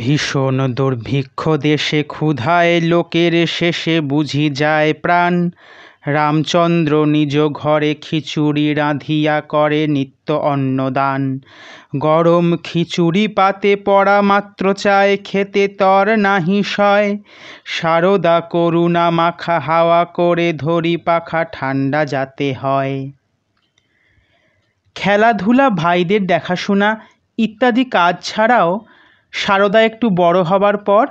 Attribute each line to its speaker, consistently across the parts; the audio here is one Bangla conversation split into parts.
Speaker 1: ভীষণ দুর্ভিক্ষ দেশে ক্ষুধায় লোকের শেষে বুঝি যায় প্রাণ রামচন্দ্র নিজ ঘরে খিচুড়ি রাঁধিয়া করে নিত্য অন্নদান গরম খিচুড়ি পাতে পড়া মাত্র চায় খেতে তর নাহি সয় সারদা করুণা মাখা হাওয়া করে ধরি পাখা ঠান্ডা যাতে হয় খেলাধুলা ভাইদের দেখাশোনা ইত্যাদি কাজ ছাড়াও সারদা একটু বড় হবার পর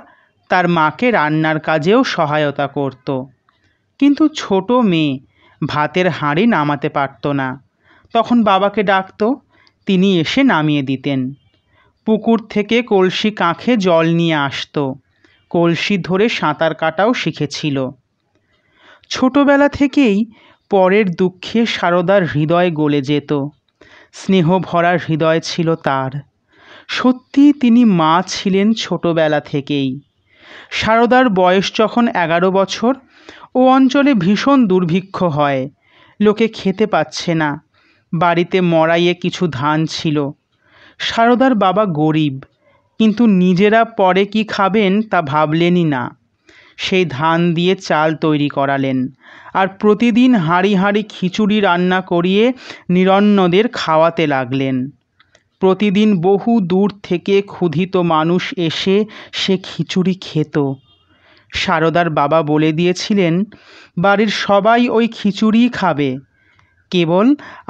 Speaker 1: তার মাকে রান্নার কাজেও সহায়তা করত কিন্তু ছোট মেয়ে ভাতের হাঁড়ি নামাতে পারত না তখন বাবাকে ডাকত তিনি এসে নামিয়ে দিতেন পুকুর থেকে কলসি কাঁখে জল নিয়ে আসত কলসি ধরে সাঁতার কাটাও শিখেছিল ছোটবেলা থেকেই পরের দুঃখে সারদার হৃদয় গলে যেত স্নেহ ভরা হৃদয় ছিল তার সত্যিই তিনি মা ছিলেন ছোটোবেলা থেকেই সারদার বয়স যখন এগারো বছর ও অঞ্চলে ভীষণ দুর্ভিক্ষ হয় লোকে খেতে পাচ্ছে না বাড়িতে মরাইয়ে কিছু ধান ছিল সারদার বাবা গরিব কিন্তু নিজেরা পরে কি খাবেন তা ভাবলেনই না সেই ধান দিয়ে চাল তৈরি করালেন আর প্রতিদিন হাঁড়ি হাঁড়ি খিচুড়ি রান্না করিয়ে নিরন্নদের খাওয়াতে লাগলেন প্রতিদিন বহু দূর থেকে ক্ষুধিত মানুষ এসে সে খিচুড়ি খেত সারদার বাবা বলে দিয়েছিলেন বাড়ির সবাই ওই খিচুড়িই খাবে কেবল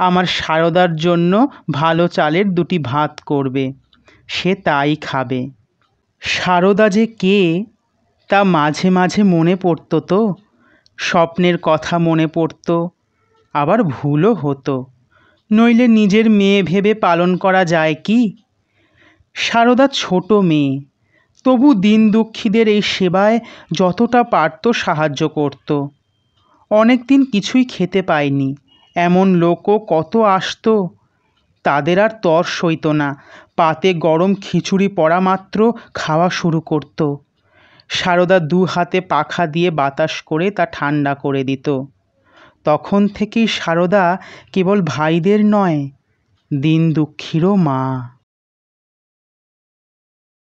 Speaker 1: আমার সারদার জন্য ভালো চালের দুটি ভাত করবে সে তাই খাবে সারদা যে কে তা মাঝে মাঝে মনে পড়তো তো স্বপ্নের কথা মনে পড়তো আবার ভুলও হতো নইলে নিজের মেয়ে ভেবে পালন করা যায় কি সারদা ছোট মেয়ে তবু দিন দুঃখীদের এই সেবায় যতটা পারত সাহায্য করত অনেক দিন কিছুই খেতে পায়নি এমন লোকও কত আসত তাদের আর তর সইত না পাতে গরম খিচুড়ি পড়া মাত্র খাওয়া শুরু করত সারদা দু হাতে পাখা দিয়ে বাতাস করে তা ঠান্ডা করে দিত তখন থেকেই সারদা কেবল ভাইদের নয় দীন দুঃখীরও মা